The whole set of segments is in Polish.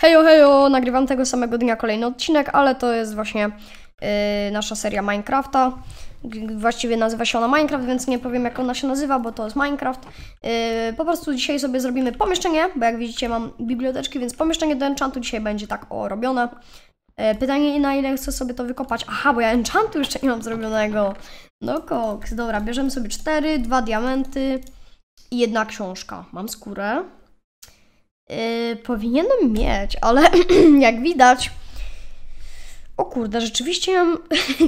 Hejo, hejo, nagrywam tego samego dnia kolejny odcinek, ale to jest właśnie yy, nasza seria Minecrafta. Właściwie nazywa się ona Minecraft, więc nie powiem jak ona się nazywa, bo to jest Minecraft. Yy, po prostu dzisiaj sobie zrobimy pomieszczenie, bo jak widzicie mam biblioteczki, więc pomieszczenie do enchantu dzisiaj będzie tak o robione. Yy, pytanie na ile chcę sobie to wykopać. Aha, bo ja enchantu jeszcze nie mam zrobionego. No koks, dobra, bierzemy sobie 4, 2 diamenty i jedna książka. Mam skórę. Yy, powinienem mieć, ale jak widać. O kurde, rzeczywiście mam.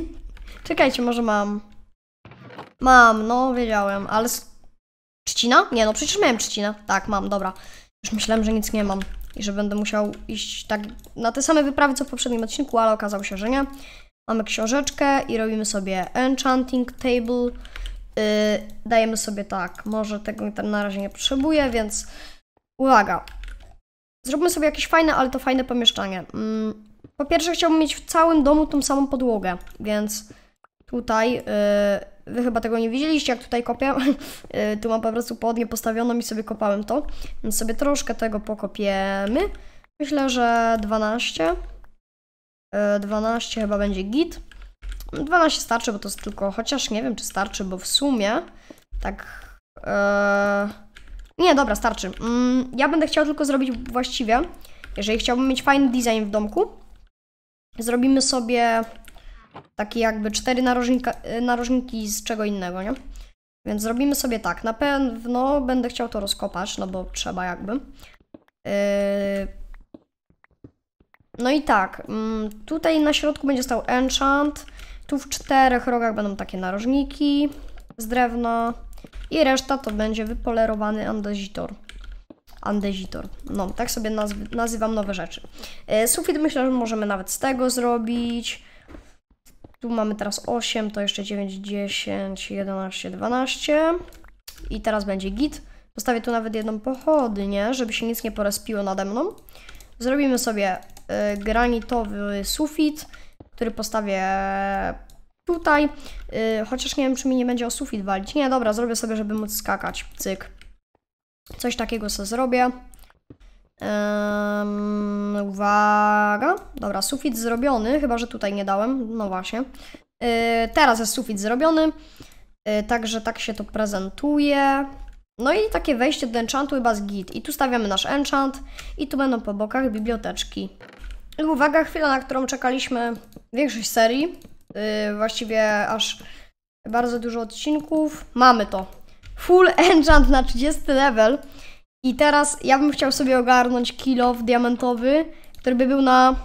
Czekajcie, może mam. Mam, no wiedziałem, ale. Trzcina? Nie, no przecież miałem trzcinę. Tak, mam, dobra. Już myślałem, że nic nie mam i że będę musiał iść tak na te same wyprawy co w poprzednim odcinku, ale okazało się, że nie. Mamy książeczkę i robimy sobie enchanting table. Yy, dajemy sobie tak, może tego na razie nie potrzebuję, więc uwaga, Zróbmy sobie jakieś fajne, ale to fajne pomieszczenie. Mm, po pierwsze chciałbym mieć w całym domu tą samą podłogę, więc tutaj, yy, wy chyba tego nie widzieliście, jak tutaj kopię, yy, tu mam po prostu poodnie postawioną i sobie kopałem to, więc sobie troszkę tego pokopiemy. Myślę, że 12, yy, 12 chyba będzie git. 12 starczy, bo to jest tylko, chociaż nie wiem, czy starczy, bo w sumie tak... Yy, nie, dobra, starczy. Mm, ja będę chciał tylko zrobić właściwie, jeżeli chciałbym mieć fajny design w domku, zrobimy sobie takie jakby cztery y, narożniki z czego innego, nie? Więc zrobimy sobie tak, na pewno będę chciał to rozkopać, no bo trzeba jakby. Y, no i tak, mm, tutaj na środku będzie stał enchant, tu w czterech rogach będą takie narożniki z drewna, i reszta to będzie wypolerowany andezitor. Andezitor. No, tak sobie naz nazywam nowe rzeczy. E, sufit myślę, że możemy nawet z tego zrobić. Tu mamy teraz 8, to jeszcze 9, 10, 11, 12. I teraz będzie git. Postawię tu nawet jedną pochodnię, żeby się nic nie porespiło nade mną. Zrobimy sobie e, granitowy sufit, który postawię tutaj, yy, chociaż nie wiem, czy mi nie będzie o sufit walić. Nie, dobra, zrobię sobie, żeby móc skakać, cyk. Coś takiego sobie zrobię. Um, uwaga. Dobra, sufit zrobiony, chyba że tutaj nie dałem. No właśnie. Yy, teraz jest sufit zrobiony. Yy, także tak się to prezentuje. No i takie wejście do enchantu chyba z git. I tu stawiamy nasz enchant. I tu będą po bokach biblioteczki. I uwaga, chwila, na którą czekaliśmy większość serii. Y, właściwie aż bardzo dużo odcinków. Mamy to. Full enchant na 30 level. I teraz ja bym chciał sobie ogarnąć kilo w diamentowy, który by był na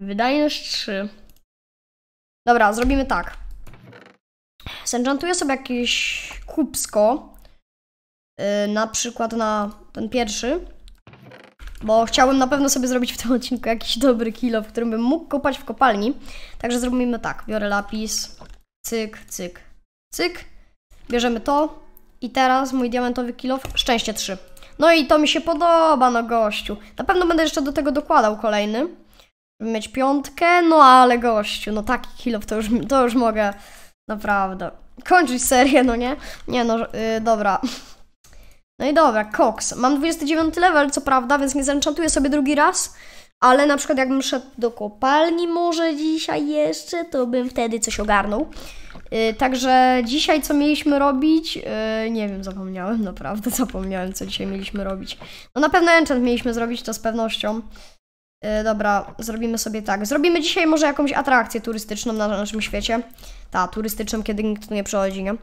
wydajność 3. Dobra, zrobimy tak. Zenchantuję sobie jakieś kubsko. Yy, na przykład na ten pierwszy bo chciałbym na pewno sobie zrobić w tym odcinku jakiś dobry kilo, w którym bym mógł kopać w kopalni. Także zrobimy tak, biorę lapis, cyk, cyk, cyk, bierzemy to i teraz mój diamentowy kilof, szczęście 3. No i to mi się podoba, no gościu. Na pewno będę jeszcze do tego dokładał kolejny, żeby mieć piątkę, no ale gościu, no taki kilof to już, to już mogę, naprawdę. Kończyć serię, no nie? Nie no, yy, dobra. No i dobra, koks. Mam 29 level, co prawda, więc nie zenchantuję sobie drugi raz, ale na przykład jakbym szedł do kopalni może dzisiaj jeszcze, to bym wtedy coś ogarnął. Yy, także dzisiaj co mieliśmy robić? Yy, nie wiem, zapomniałem, naprawdę zapomniałem, co dzisiaj mieliśmy robić. No na pewno enchant mieliśmy zrobić, to z pewnością. Yy, dobra, zrobimy sobie tak. Zrobimy dzisiaj może jakąś atrakcję turystyczną na naszym świecie. Ta, turystyczną, kiedy nikt tu nie przechodzi, nie?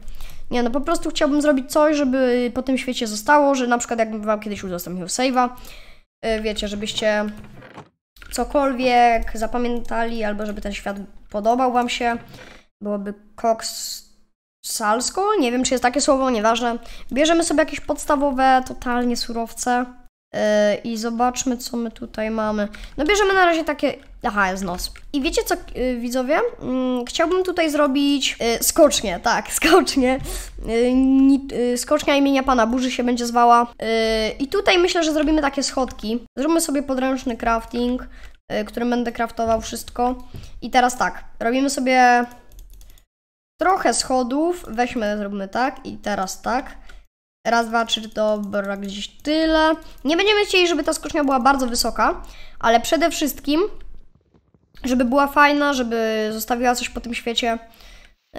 Nie no, po prostu chciałbym zrobić coś, żeby po tym świecie zostało, że na przykład jakbym wam kiedyś udostępnił save'a, y, wiecie, żebyście cokolwiek zapamiętali, albo żeby ten świat podobał wam się, byłoby koks salsko, nie wiem czy jest takie słowo, nieważne. Bierzemy sobie jakieś podstawowe, totalnie surowce. Yy, i zobaczmy, co my tutaj mamy. No bierzemy na razie takie... Aha, jest nos. I wiecie co, yy, widzowie? Mm, chciałbym tutaj zrobić yy, skocznię, tak, skocznię. Skocznia imienia Pana Burzy się będzie zwała. I tutaj myślę, że zrobimy takie schodki. Zróbmy sobie podręczny crafting, którym będę craftował wszystko. I teraz tak, robimy sobie trochę schodów. Weźmy, zrobimy tak i teraz tak. Raz, dwa, trzy, dobra, gdzieś tyle. Nie będziemy chcieli, żeby ta skocznia była bardzo wysoka, ale przede wszystkim, żeby była fajna, żeby zostawiła coś po tym świecie,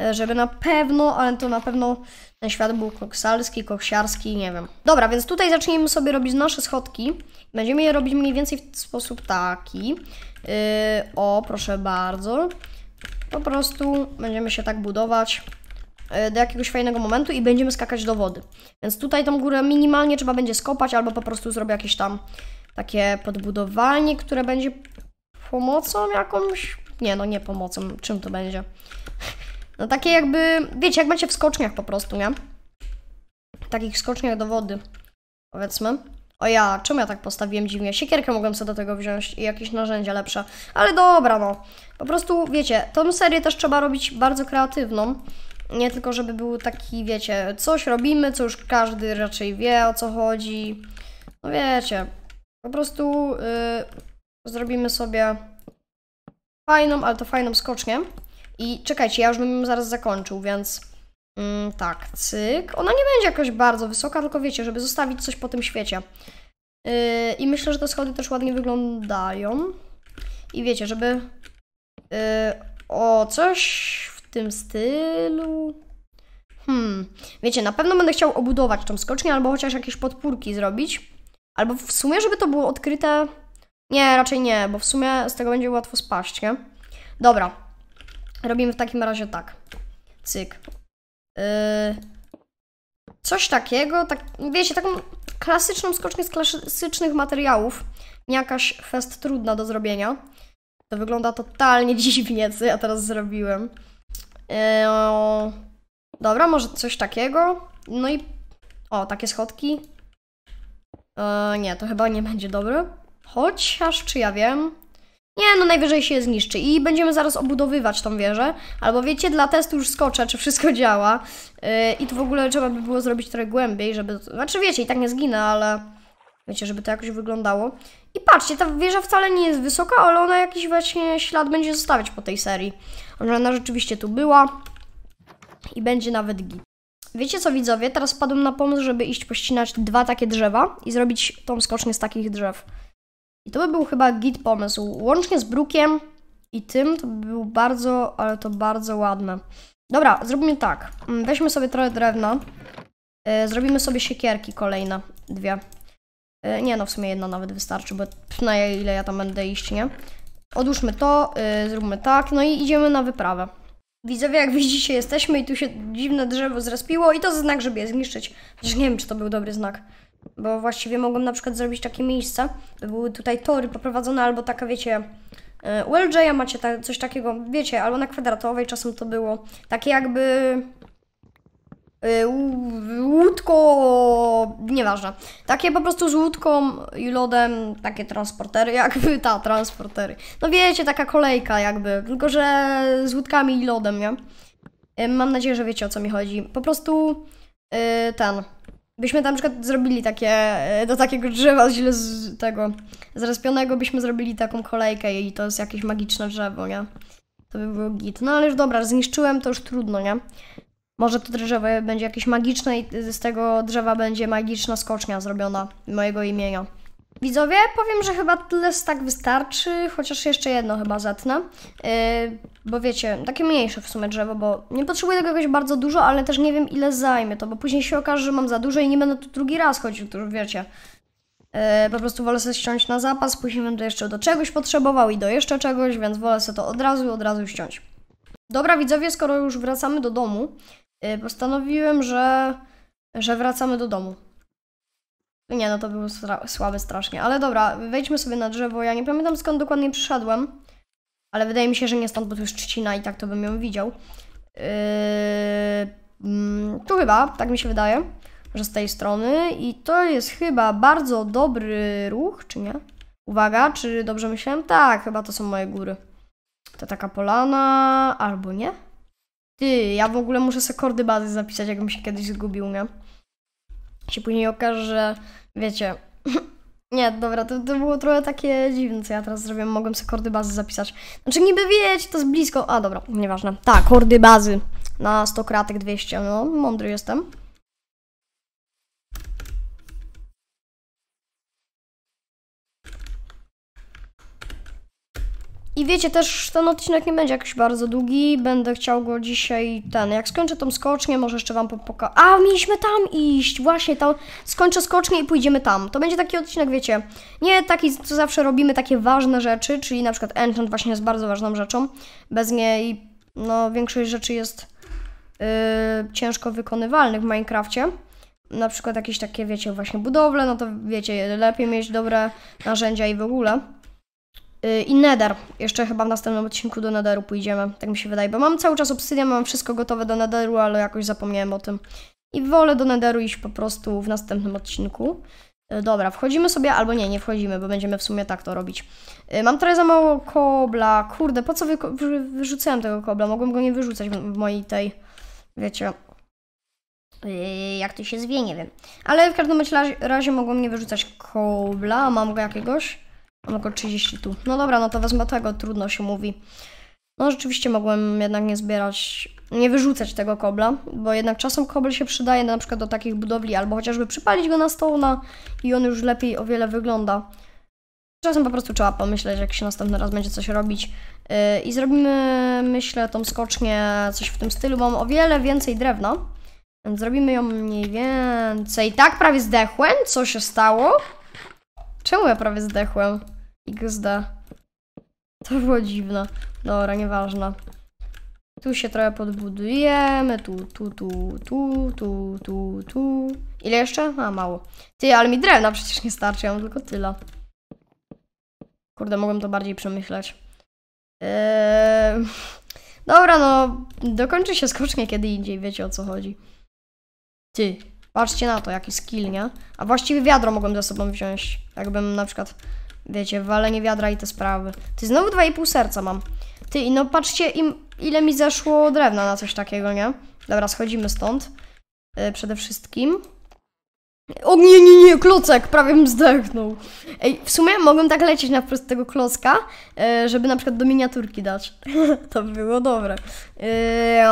e, żeby na pewno, ale to na pewno ten świat był koksalski, koksiarski, nie wiem. Dobra, więc tutaj zaczniemy sobie robić nasze schodki. Będziemy je robić mniej więcej w sposób taki. Yy, o, proszę bardzo. Po prostu będziemy się tak budować. E, do jakiegoś fajnego momentu i będziemy skakać do wody. Więc tutaj tą górę minimalnie trzeba będzie skopać albo po prostu zrobię jakieś tam takie podbudowanie, które będzie pomocą jakąś... Nie, no nie pomocą. Czym to będzie? No takie jakby, wiecie, jak macie w skoczniach po prostu, nie? W takich skoczniach do wody, powiedzmy. O ja, czemu ja tak postawiłem dziwnie? Siekierkę mogłem sobie do tego wziąć i jakieś narzędzia lepsze. Ale dobra, no. Po prostu, wiecie, tą serię też trzeba robić bardzo kreatywną. Nie tylko, żeby był taki, wiecie, coś robimy, co już każdy raczej wie o co chodzi. No wiecie, po prostu yy, zrobimy sobie fajną, ale to fajną skocznię. I czekajcie, ja już bym zaraz zakończył, więc yy, tak, cyk. Ona nie będzie jakoś bardzo wysoka, tylko wiecie, żeby zostawić coś po tym świecie. Yy, I myślę, że te schody też ładnie wyglądają. I wiecie, żeby y, o coś w tym stylu. Hmm, wiecie, na pewno będę chciał obudować tą skocznię, albo chociaż jakieś podpórki zrobić. Albo w sumie, żeby to było odkryte... Nie, raczej nie, bo w sumie z tego będzie łatwo spaść, nie? Dobra, robimy w takim razie tak. Cyk. Yy, coś takiego, tak, wiecie, taką klasyczną skocznię z klasycznych materiałów. Nie jakaś fest trudna do zrobienia. To wygląda totalnie dziwnie, co ja teraz zrobiłem. Eee, dobra, może coś takiego. No i... O, takie schodki. Eee, nie, to chyba nie będzie dobre. Chociaż, czy ja wiem... Nie, no najwyżej się zniszczy i będziemy zaraz obudowywać tą wieżę. Albo wiecie, dla testu już skoczę, czy wszystko działa. Yy, I tu w ogóle trzeba by było zrobić trochę głębiej, żeby... Znaczy wiecie, i tak nie zginę, ale... Wiecie, żeby to jakoś wyglądało. I patrzcie, ta wieża wcale nie jest wysoka, ale ona jakiś właśnie ślad będzie zostawiać po tej serii. Ona rzeczywiście tu była i będzie nawet git. Wiecie co widzowie, teraz padłem na pomysł, żeby iść pościnać dwa takie drzewa i zrobić tą skocznię z takich drzew. I to by był chyba git pomysł. Łącznie z brukiem i tym to by był bardzo, ale to bardzo ładne. Dobra, zrobimy tak. Mm, weźmy sobie trochę drewna. E, zrobimy sobie siekierki kolejne, dwie. E, nie no, w sumie jedna nawet wystarczy, bo na ile ja tam będę iść, nie? Odłóżmy to, e, zróbmy tak, no i idziemy na wyprawę. Widzowie, jak widzicie, jesteśmy i tu się dziwne drzewo zrespiło i to znak, żeby je zniszczyć. Chociaż nie wiem, czy to był dobry znak. Bo właściwie mogłem na przykład zrobić takie miejsce, by były tutaj tory poprowadzone albo taka, wiecie, u e, LJ-a macie ta, coś takiego, wiecie, albo na kwadratowej czasem to było. Takie jakby E, łódko, nieważne. Takie po prostu z łódką i lodem, takie transportery, jakby ta, transportery. No wiecie, taka kolejka jakby, tylko że z łódkami i lodem, nie? E, mam nadzieję, że wiecie o co mi chodzi. Po prostu e, ten. Byśmy tam na przykład zrobili takie, do takiego drzewa źle z tego zrespionego byśmy zrobili taką kolejkę i to jest jakieś magiczne drzewo, nie? To by było git. No ale już dobra, zniszczyłem, to już trudno, nie? Może to drzewo będzie jakieś magiczne i z tego drzewa będzie magiczna skocznia zrobiona mojego imienia. Widzowie, powiem, że chyba tyle z tak wystarczy, chociaż jeszcze jedno chyba zetnę. Yy, bo wiecie, takie mniejsze w sumie drzewo, bo nie potrzebuję tego jakoś bardzo dużo, ale też nie wiem ile zajmie to, bo później się okaże, że mam za dużo i nie będę tu drugi raz chodził, to już wiecie. Yy, po prostu wolę sobie ściąć na zapas, później będę jeszcze do czegoś potrzebował i do jeszcze czegoś, więc wolę sobie to od razu, od razu ściąć. Dobra widzowie, skoro już wracamy do domu, Y, postanowiłem, że, że wracamy do domu. Nie, no to było słabe strasznie. Ale dobra, wejdźmy sobie na drzewo. Ja nie pamiętam skąd dokładnie przyszedłem, ale wydaje mi się, że nie stąd, bo tu jest trzcina i tak to bym ją widział. Yy, tu chyba, tak mi się wydaje, że z tej strony. I to jest chyba bardzo dobry ruch, czy nie? Uwaga, czy dobrze myślałem? Tak, chyba to są moje góry. To taka polana, albo nie? Ty, ja w ogóle muszę sobie kordy bazy zapisać, jakbym się kiedyś zgubił, nie? Się później okaże, że wiecie. nie, dobra, to, to było trochę takie dziwne, co ja teraz zrobiłem. Mogłem sobie kordy bazy zapisać. Znaczy, niby wiecie, to jest blisko. A, dobra, nieważne. Tak, kordy bazy na 100 kratek 200. No, mądry jestem. I wiecie też, ten odcinek nie będzie jakiś bardzo długi, będę chciał go dzisiaj ten, jak skończę tą skocznię, może jeszcze wam pokażę. A, mieliśmy tam iść, właśnie tam, skończę skocznię i pójdziemy tam. To będzie taki odcinek, wiecie, nie taki, co zawsze robimy, takie ważne rzeczy, czyli na przykład enchant właśnie jest bardzo ważną rzeczą, bez niej, no, większość rzeczy jest yy, ciężko wykonywalnych w Minecrafcie na przykład jakieś takie, wiecie, właśnie budowle, no to wiecie, lepiej mieć dobre narzędzia i w ogóle. Y, I Nether. Jeszcze chyba w następnym odcinku do Netheru pójdziemy, tak mi się wydaje. Bo mam cały czas obsydian, mam wszystko gotowe do Netheru, ale jakoś zapomniałem o tym. I wolę do Netheru iść po prostu w następnym odcinku. Y, dobra, wchodzimy sobie, albo nie, nie wchodzimy, bo będziemy w sumie tak to robić. Y, mam trochę za mało kobla, kurde, po co wy, wyrzucałem tego kobla? Mogłem go nie wyrzucać w mojej tej, wiecie, jak to się zwie, nie wiem. Ale w każdym razie, razie mogłem nie wyrzucać kobla, mam go jakiegoś. Mam go 30 tu. No dobra, no to wezmę tego, trudno się mówi. No rzeczywiście mogłem jednak nie zbierać, nie wyrzucać tego kobla, bo jednak czasem kobel się przydaje na przykład do takich budowli, albo chociażby przypalić go na stołna no, i on już lepiej o wiele wygląda. Czasem po prostu trzeba pomyśleć, jak się następny raz będzie coś robić. Yy, I zrobimy, myślę, tą skocznię, coś w tym stylu, bo mam o wiele więcej drewna. Więc zrobimy ją mniej więcej... Tak, prawie zdechłem. Co się stało? Czemu ja prawie zdechłem? XD. To było dziwne. Dobra, nieważne. Tu się trochę podbudujemy, tu, tu, tu, tu, tu, tu, tu. Ile jeszcze? A, mało. Ty, ale mi drewna przecież nie starczy, ja mam tylko tyle. Kurde, mogłem to bardziej przemyśleć. Eee... Dobra, no, dokończy się skocznie kiedy indziej, wiecie o co chodzi. Ty, Patrzcie na to, jaki skill, nie? A właściwie wiadro mogłem ze sobą wziąć. Jakbym na przykład, wiecie, walenie wiadra i te sprawy. Ty, znowu 2,5 serca mam. Ty, no patrzcie, im, ile mi zeszło drewna na coś takiego, nie? Dobra, schodzimy stąd. Yy, przede wszystkim. O nie, nie, nie, klocek, prawie bym zdechnął. Ej, w sumie mogłem tak lecieć na wprost tego klocka, e, żeby na przykład do miniaturki dać. to by było dobre. Yy,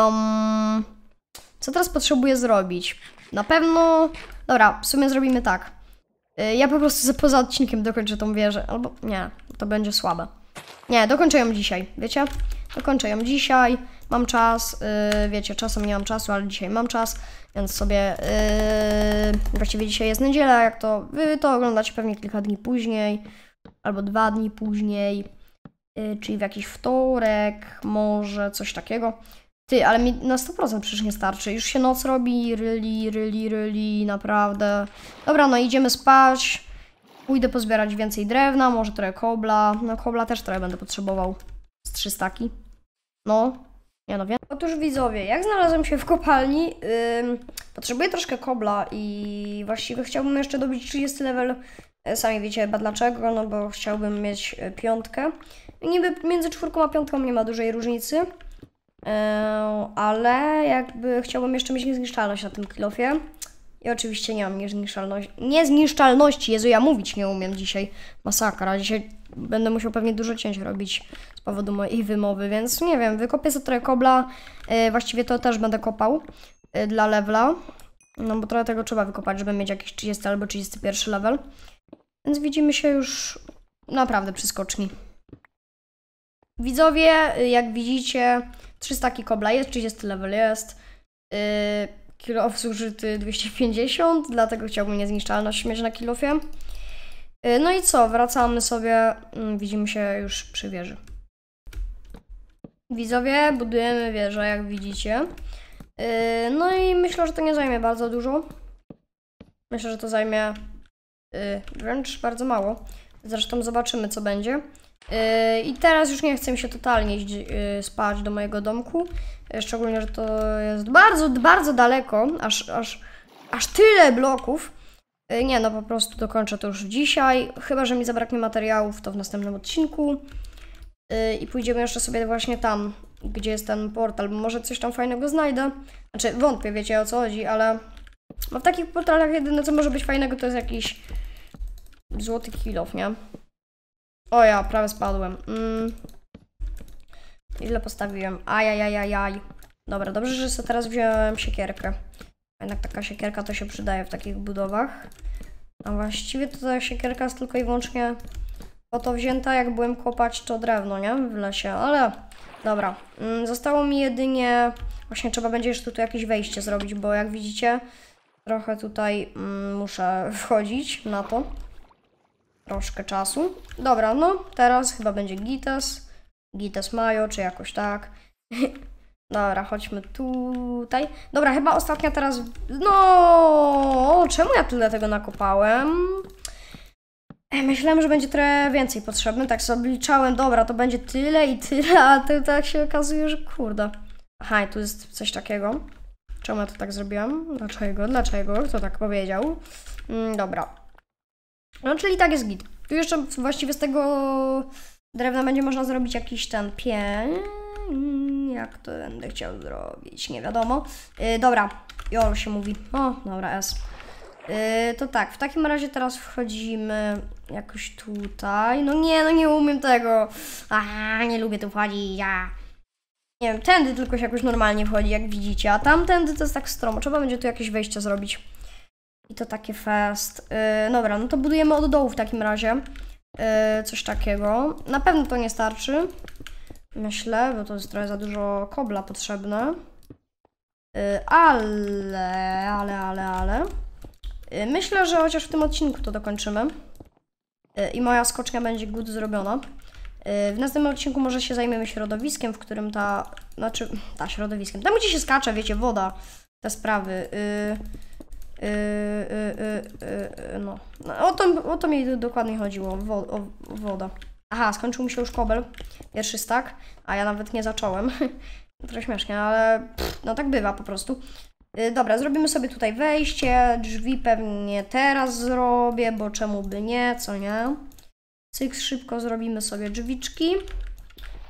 um... Co teraz potrzebuję zrobić? Na pewno... Dobra, w sumie zrobimy tak. Y, ja po prostu poza odcinkiem dokończę tą wieżę. Albo nie, to będzie słabe. Nie, dokończę ją dzisiaj, wiecie? Dokończę ją dzisiaj, mam czas, yy, wiecie, czasem nie mam czasu, ale dzisiaj mam czas, więc sobie, yy, właściwie dzisiaj jest niedziela, jak to wy to oglądacie pewnie kilka dni później, albo dwa dni później, yy, czyli w jakiś wtorek, może coś takiego. Ty, ale mi na 100% przecież nie starczy. Już się noc robi, ryli, ryli, ryli, naprawdę. Dobra, no idziemy spać. Pójdę pozbierać więcej drewna, może trochę kobla. No kobla też trochę będę potrzebował. Z trzy staki. No, no wiem. Otóż widzowie, jak znalazłem się w kopalni, potrzebuję troszkę kobla i właściwie chciałbym jeszcze dobić 30 level. E, sami wiecie chyba dlaczego, no bo chciałbym mieć e, piątkę. Niby między czwórką a piątką nie ma dużej różnicy ale jakby chciałbym jeszcze mieć niezniszczalność na tym kilofie. I oczywiście nie mam niezniszczalności. Niezniszczalności, Jezu, ja mówić nie umiem dzisiaj. Masakra. Dzisiaj będę musiał pewnie dużo cięć robić z powodu mojej wymowy, więc nie wiem, wykopię sobie trochę kobla. E, właściwie to też będę kopał e, dla levela. No bo trochę tego trzeba wykopać, żeby mieć jakiś 30 albo 31 level. Więc widzimy się już naprawdę przy skoczni. Widzowie, jak widzicie, 300 kobla jest, 30 level jest. Yy, kilo zużyty 250, dlatego chciałbym niezniszczalność mieć na kilofie. Yy, no i co, wracamy sobie, yy, widzimy się już przy wieży. Widzowie, budujemy wieżę, jak widzicie. Yy, no i myślę, że to nie zajmie bardzo dużo. Myślę, że to zajmie yy, wręcz bardzo mało. Zresztą zobaczymy, co będzie. I teraz już nie chcę mi się totalnie iść y, spać do mojego domku. E, szczególnie, że to jest bardzo, bardzo daleko, aż, aż, aż tyle bloków. E, nie, no po prostu dokończę to już dzisiaj. Chyba, że mi zabraknie materiałów, to w następnym odcinku. E, I pójdziemy jeszcze sobie właśnie tam, gdzie jest ten portal, bo może coś tam fajnego znajdę. Znaczy, wątpię, wiecie o co chodzi, ale Bo no w takich portalach jedyne co może być fajnego to jest jakiś złoty kilof, nie? O ja, prawie spadłem. Mm. Ile postawiłem? Ajajajajaj. Dobra, dobrze, że sobie teraz wziąłem siekierkę. Jednak taka siekierka to się przydaje w takich budowach. A właściwie to ta siekierka jest tylko i wyłącznie po to wzięta, jak byłem kopać to drewno, nie? W lesie, ale dobra. Mm, zostało mi jedynie... Właśnie trzeba będzie jeszcze tu jakieś wejście zrobić, bo jak widzicie, trochę tutaj mm, muszę wchodzić na to troszkę czasu. Dobra, no teraz chyba będzie Gitas. Gitas Majo, czy jakoś tak. Dobra, chodźmy tutaj. Dobra, chyba ostatnia teraz... No, czemu ja tyle tego nakopałem? E, myślałem, że będzie trochę więcej potrzebne, tak sobie liczałem, dobra, to będzie tyle i tyle, a to tak się okazuje, że kurde. Aha, tu jest coś takiego. Czemu ja to tak zrobiłam? Dlaczego? Dlaczego? Kto tak powiedział? Mm, dobra. No, czyli tak jest git. Tu jeszcze właściwie z tego drewna będzie można zrobić jakiś ten pień. Jak to będę chciał zrobić? Nie wiadomo. Yy, dobra, Jol się mówi. O, dobra, S. Yy, to tak, w takim razie teraz wchodzimy jakoś tutaj. No nie, no nie umiem tego. A, nie lubię tu wchodzić. Ja. Nie wiem, tędy tylko się jakoś normalnie wchodzi, jak widzicie, a tamtędy to jest tak stromo. Trzeba będzie tu jakieś wejście zrobić. I to takie fest. Yy, dobra, no to budujemy od dołu w takim razie. Yy, coś takiego. Na pewno to nie starczy. Myślę, bo to jest trochę za dużo kobla potrzebne. Yy, ale, ale, ale, ale. Yy, myślę, że chociaż w tym odcinku to dokończymy. Yy, I moja skocznia będzie good zrobiona. Y, w następnym odcinku może się zajmiemy środowiskiem, w którym ta, znaczy, ta środowiskiem, tam gdzie się skacze, wiecie, woda, te sprawy. Yy, Yy, yy, yy, no. no. O to, o to mi dokładnie chodziło, wo, o, woda. Aha, skończył mi się już kobel, pierwszy stak, a ja nawet nie zacząłem. Trochę śmiesznie, ale pff, no tak bywa po prostu. Dobra, zrobimy sobie tutaj wejście, drzwi pewnie teraz zrobię, bo czemu by nie, co nie? Cyk, szybko zrobimy sobie drzwiczki.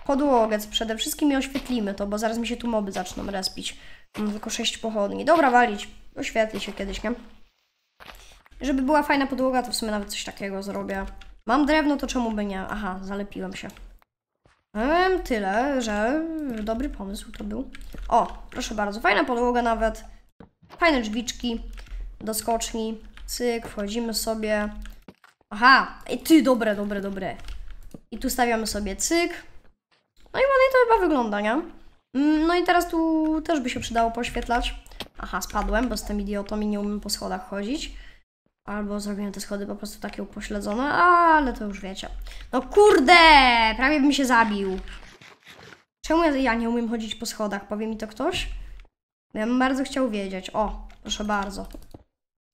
Podłogę przede wszystkim i oświetlimy to, bo zaraz mi się tu moby zaczną respić. Mam tylko 6 pochodni. Dobra, walić. Oświetli się kiedyś, nie? Żeby była fajna podłoga, to w sumie nawet coś takiego zrobię. Mam drewno, to czemu by nie? Aha, zalepiłem się. Mam tyle, że dobry pomysł to był. O, proszę bardzo, fajna podłoga nawet. Fajne drzwiczki do skoczni. Cyk, wchodzimy sobie. Aha, i ty, dobre, dobre, dobre. I tu stawiamy sobie cyk. No i ładnie to chyba wygląda, nie? Mm, no i teraz tu też by się przydało poświetlać. Aha, spadłem, bo jestem idiotą i nie umiem po schodach chodzić. Albo zrobiłem te schody po prostu takie upośledzone, ale to już wiecie. No kurde! Prawie bym się zabił. Czemu ja nie umiem chodzić po schodach? Powie mi to ktoś? No ja bym bardzo chciał wiedzieć. O, proszę bardzo.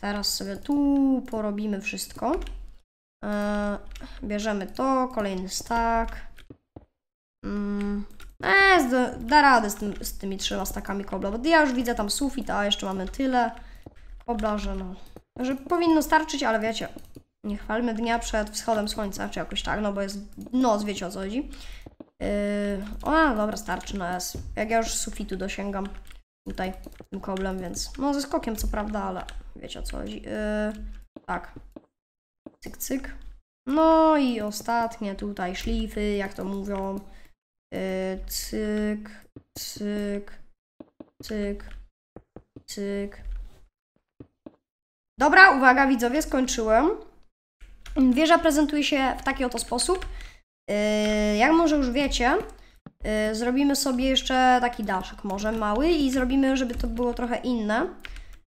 Teraz sobie tu porobimy wszystko. Yy, bierzemy to, kolejny stack. Yy, mm. Eee, da radę z, tym, z tymi trzema stakami kobla, bo ja już widzę tam sufit, a jeszcze mamy tyle kobla, że no, że powinno starczyć, ale wiecie, nie chwalmy dnia przed wschodem słońca, czy jakoś tak, no bo jest noc, wiecie o co chodzi. Yy, o, dobra, starczy na S. Jak ja już sufitu dosięgam tutaj tym koblem, więc no ze skokiem co prawda, ale wiecie o co chodzi. Yy, tak. Cyk, cyk. No i ostatnie tutaj szlify, jak to mówią. E, cyk, cyk, cyk, cyk. Dobra, uwaga widzowie, skończyłem. Wieża prezentuje się w taki oto sposób. E, jak może już wiecie, e, zrobimy sobie jeszcze taki daszek może mały i zrobimy, żeby to było trochę inne.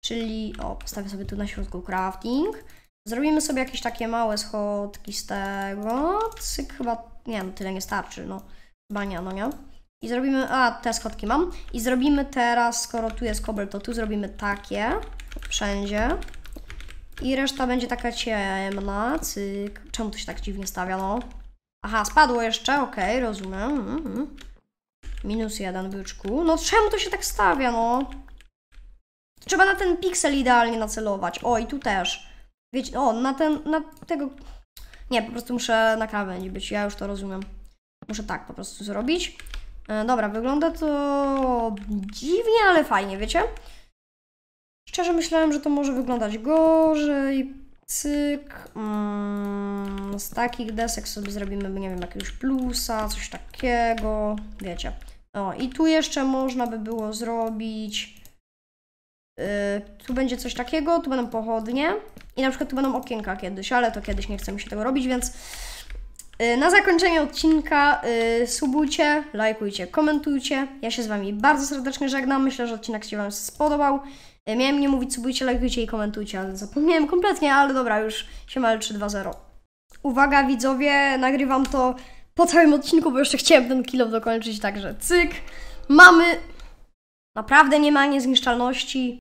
Czyli, o, postawię sobie tu na środku crafting. Zrobimy sobie jakieś takie małe schodki z tego. Cyk, chyba, nie no, tyle nie starczy, no bania, no nie? I zrobimy, a te schodki mam. I zrobimy teraz, skoro tu jest kobel, to tu zrobimy takie, wszędzie. I reszta będzie taka ciemna, cyk. Czemu to się tak dziwnie stawia, no? Aha, spadło jeszcze, okej, okay, rozumiem. Mhm. Minus jeden, byczku. No czemu to się tak stawia, no? Trzeba na ten piksel idealnie nacelować. O, i tu też. Wiecie, o, na ten, na tego... Nie, po prostu muszę na krawędzi być, ja już to rozumiem. Muszę tak po prostu zrobić. E, dobra, wygląda to dziwnie, ale fajnie, wiecie? Szczerze myślałem, że to może wyglądać gorzej. Cyk. Mm, z takich desek sobie zrobimy, nie wiem, jakiegoś plusa, coś takiego, wiecie. O, i tu jeszcze można by było zrobić... Y, tu będzie coś takiego, tu będą pochodnie i na przykład tu będą okienka kiedyś, ale to kiedyś nie mi się tego robić, więc... Y, na zakończenie odcinka y, subujcie, lajkujcie, komentujcie. Ja się z Wami bardzo serdecznie żegnam. Myślę, że odcinek się Wam spodobał. Y, miałem nie mówić subujcie, lajkujcie i komentujcie, ale zapomniałem kompletnie, ale dobra, już się mal 0 Uwaga widzowie, nagrywam to po całym odcinku, bo jeszcze chciałem ten kilo dokończyć, także cyk. Mamy naprawdę nie ma niezniszczalności.